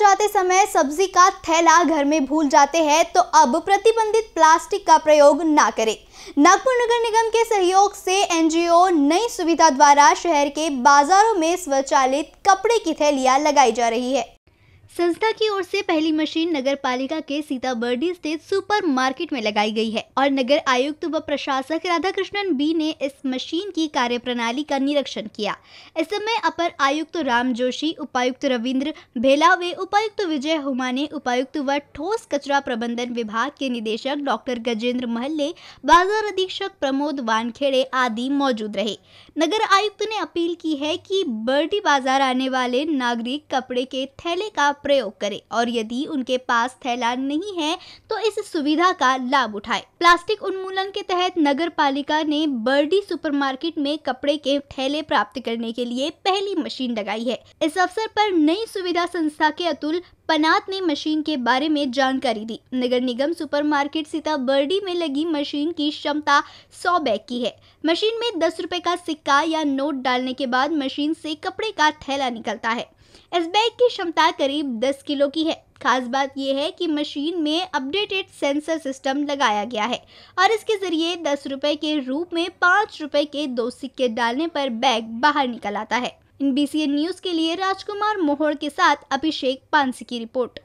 जाते समय सब्जी का थैला घर में भूल जाते हैं तो अब प्रतिबंधित प्लास्टिक का प्रयोग ना करें नागपुर नगर निगम के सहयोग से एनजीओ नई सुविधा द्वारा शहर के बाजारों में स्वचालित कपड़े की थैलियां लगाई जा रही है संस्था की ओर से पहली मशीन नगर पालिका के सीताबर्डी स्थित सुपर मार्केट में लगाई गई है और नगर आयुक्त व प्रशासक राधाकृष्णन बी ने इस मशीन की कार्य प्रणाली का निरीक्षण किया इस समय अपर आयुक्त राम जोशी उपायुक्त रविंद्र भेलावे उपायुक्त विजय हुमाने उपायुक्त व ठोस कचरा प्रबंधन विभाग के निदेशक डॉक्टर गजेंद्र महल्ले बाजार अधीक्षक प्रमोद वानखेड़े आदि मौजूद रहे नगर आयुक्त ने अपील की है की बर्डी बाजार आने वाले नागरिक कपड़े के थैले का प्रयोग करें और यदि उनके पास थैला नहीं है तो इस सुविधा का लाभ उठाएं। प्लास्टिक उन्मूलन के तहत नगर पालिका ने बर्डी सुपरमार्केट में कपड़े के थैले प्राप्त करने के लिए पहली मशीन लगाई है इस अवसर पर नई सुविधा संस्था के अतुल पनात ने मशीन के बारे में जानकारी दी नगर निगम सुपरमार्केट बर्डी में लगी मशीन की क्षमता सौ बैग की है मशीन में दस रुपए का सिक्का या नोट डालने के बाद मशीन से कपड़े का थैला निकलता है इस बैग की क्षमता करीब 10 किलो की है खास बात यह है कि मशीन में अपडेटेड सेंसर सिस्टम लगाया गया है और इसके ज़रिए दस रुपए के रूप में पाँच रुपए के दो सिक्के डालने पर बैग बाहर निकल आता है इन बी न्यूज़ के लिए राजकुमार मोहड़ के साथ अभिषेक पानसी की रिपोर्ट